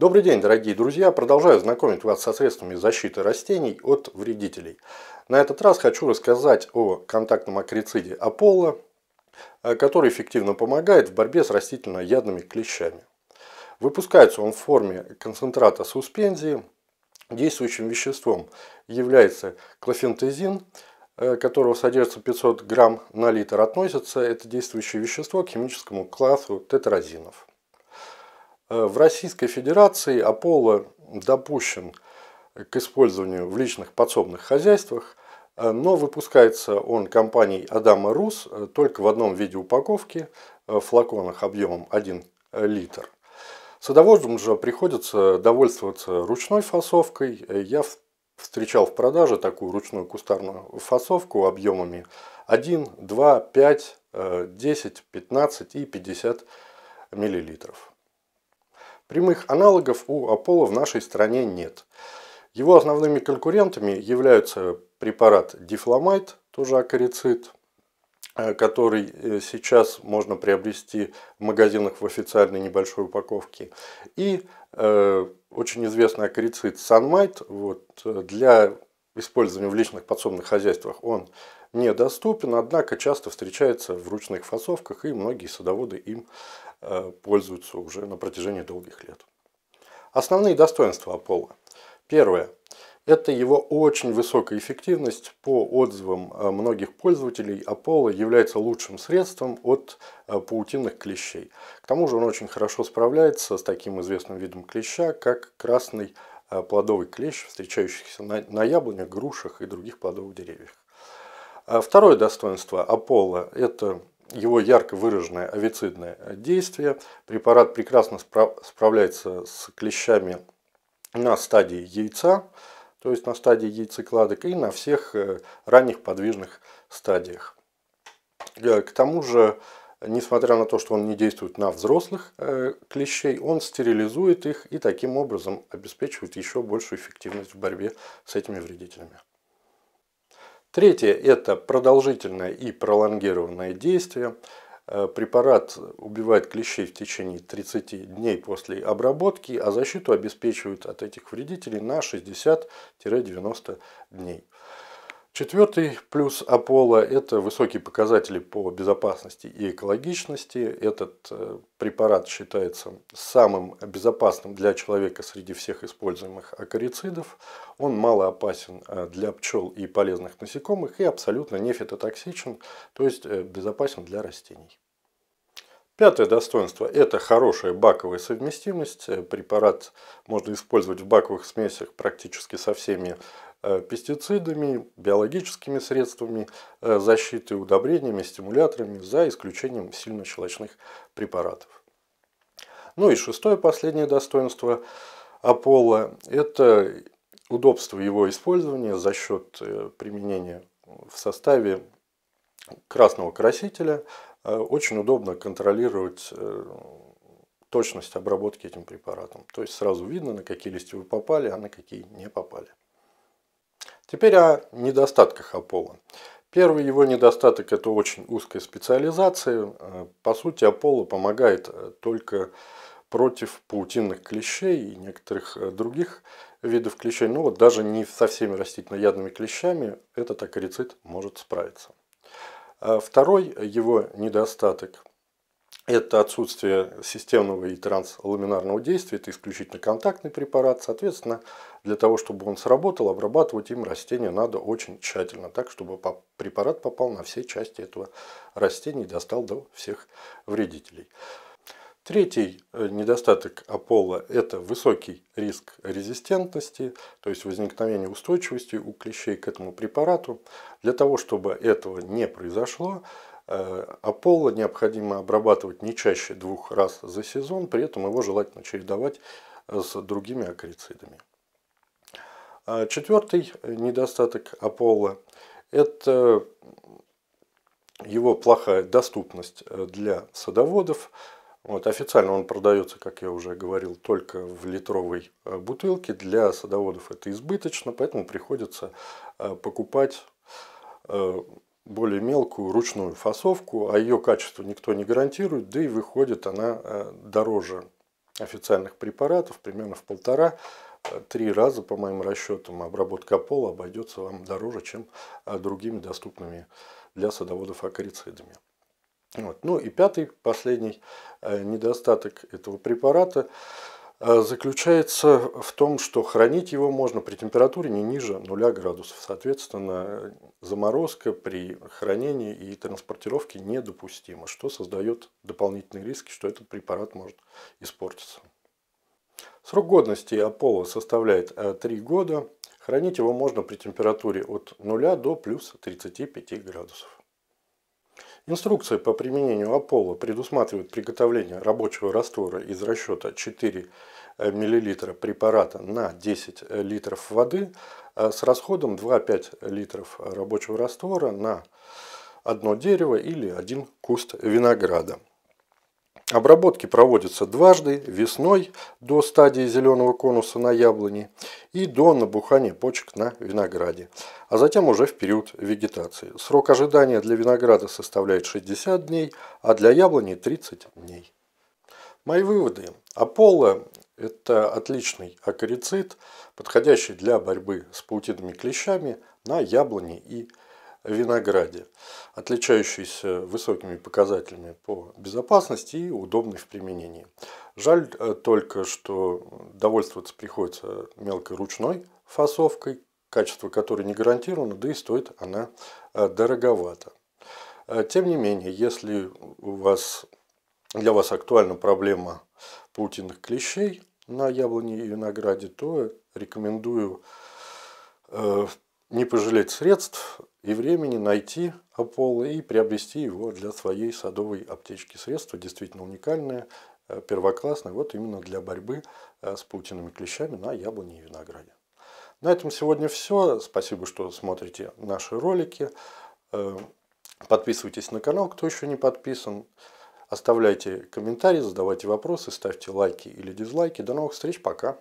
Добрый день, дорогие друзья! Продолжаю знакомить вас со средствами защиты растений от вредителей. На этот раз хочу рассказать о контактном акрициде Аполло, э, который эффективно помогает в борьбе с растительноядными клещами. Выпускается он в форме концентрата суспензии. Действующим веществом является клофентезин, э, которого содержится 500 грамм на литр, относится это действующее вещество к химическому классу тетразинов. Э, в Российской Федерации Аполло э, допущен к использованию в личных подсобных хозяйствах, э, но выпускается он компанией Адама Рус только в одном виде упаковки, в флаконах объемом 1 литр. Садоводам же приходится довольствоваться ручной фасовкой. Я встречал в продаже такую ручную кустарную фасовку объемами 1, 2, 5, 10, 15 и 50 миллилитров. Прямых аналогов у Аполло в нашей стране нет. Его основными конкурентами являются препарат дифломайт, тоже акарицид, э, который э, сейчас можно приобрести в магазинах в официальной небольшой упаковке. И э, очень известный акарицид санмайт вот, э, для использования в личных подсобных хозяйствах. Он недоступен, однако часто встречается в ручных фасовках, и многие садоводы им Э, пользуются уже на протяжении долгих лет. Основные достоинства Apollo. Первое. Это его очень высокая эффективность. По отзывам э, многих пользователей, Apollo является лучшим средством от э, паутинных клещей. К тому же он очень хорошо справляется с таким известным видом клеща, как красный плодовый клещ, встречающийся на, яблонях, грушах и других плодовых деревьях. Второе достоинство Apollo это его ярко выраженное авицидное э, действие. Препарат прекрасно справ справляется с клещами на стадии яйца, то есть на стадии яйцекладок и на всех э, ранних подвижных стадиях. Э, к тому же, несмотря на то, что он не действует на взрослых клещей, он стерилизует их и таким образом обеспечивает еще большую эффективность в борьбе с этими вредителями. Третье – это продолжительное и пролонгированное действие. Э, препарат убивает клещей в течение 30 дней после обработки, а защиту обеспечивают от этих вредителей на 60-90 дней. Четвертый плюс Аполло – это высокие показатели по безопасности и экологичности. Этот э, препарат считается самым безопасным для человека среди всех используемых акарицидов. Он мало опасен э, для пчел и полезных насекомых и абсолютно не фитотоксичен, то есть э, безопасен для растений. Пятое достоинство – это хорошая баковая совместимость. Препарат можно использовать в баковых смесях практически со всеми Э, пестицидами, биологическими средствами э, защиты, удобрениями, стимуляторами, за исключением сильно щелочных препаратов. Ну и шестое последнее достоинство Аполло – это удобство его использования за счет э, применения в составе красного красителя. Очень удобно контролировать точность обработки этим препаратом. То есть сразу видно, на какие листья вы попали, а на какие не попали. Теперь о недостатках Аполло. Первый его недостаток – это очень узкая специализация. Э, по сути, Аполло помогает э, только против паутинных клещей и некоторых э, других видов клещей. Но ну вот даже не со всеми растительноядными клещами этот акарицид может справиться. А второй его недостаток это отсутствие системного и трансламинарного действия, это исключительно контактный препарат. Соответственно, для того, чтобы он сработал, обрабатывать им растение надо очень тщательно, так, чтобы препарат попал на все части этого растения и достал до всех вредителей. Третий э, недостаток аполла – это высокий риск резистентности, то есть возникновение устойчивости у клещей к этому препарату. Для того, чтобы этого не произошло, Э, Аполло необходимо обрабатывать не чаще двух раз за сезон, при этом его желательно чередовать э, с другими акарицидами. А Четвертый э, недостаток Аполло – это его плохая доступность для садоводов. Вот, официально он продается, как я уже говорил, только в литровой бутылке. Для садоводов это избыточно, поэтому приходится покупать более мелкую ручную фасовку, а ее качество никто не гарантирует, да и выходит она э, дороже официальных препаратов, примерно в полтора-три э, раза, по моим расчетам, обработка пола обойдется вам дороже, чем э, другими доступными для садоводов акарицидами. Вот. Ну и пятый, последний недостаток этого препарата – Э, заключается в том, что хранить его можно при температуре не ниже 0 градусов. Соответственно, э, заморозка при хранении и транспортировке недопустима, что создает дополнительные риски, что этот препарат может испортиться. Срок годности Аполло составляет 3 э, года. Хранить его можно при температуре от 0 до плюс 35 градусов. Инструкция по применению Аполло предусматривает приготовление рабочего раствора из расчета 4 э, мл препарата на 10 э, литров воды э, с расходом 2-5 литров рабочего раствора на одно дерево или один куст винограда. Обработки проводятся дважды, весной до стадии зеленого конуса на яблоне и до набухания почек на винограде, а затем уже в период вегетации. Срок ожидания для винограда составляет 60 дней, а для яблони 30 дней. Мои выводы. Аполло – это отличный акарицид, подходящий для борьбы с паутинными клещами на яблоне и винограде, отличающийся высокими показателями по безопасности и удобный в применении. Жаль э, только, что довольствоваться приходится мелкой ручной фасовкой, качество которой не гарантировано, да и стоит она э, дороговато. Э, тем не менее, если у вас, для вас актуальна проблема паутинных клещей на яблоне и винограде, то рекомендую не пожалеть средств и времени найти Аполло и приобрести его для своей садовой аптечки. Средство действительно уникальное, э, первоклассное, вот именно для борьбы э, с паутинными клещами на яблоне и винограде. На этом сегодня все. Спасибо, что смотрите наши ролики. Э, подписывайтесь на канал, кто еще не подписан. Оставляйте комментарии, задавайте вопросы, ставьте лайки или дизлайки. До новых встреч, пока!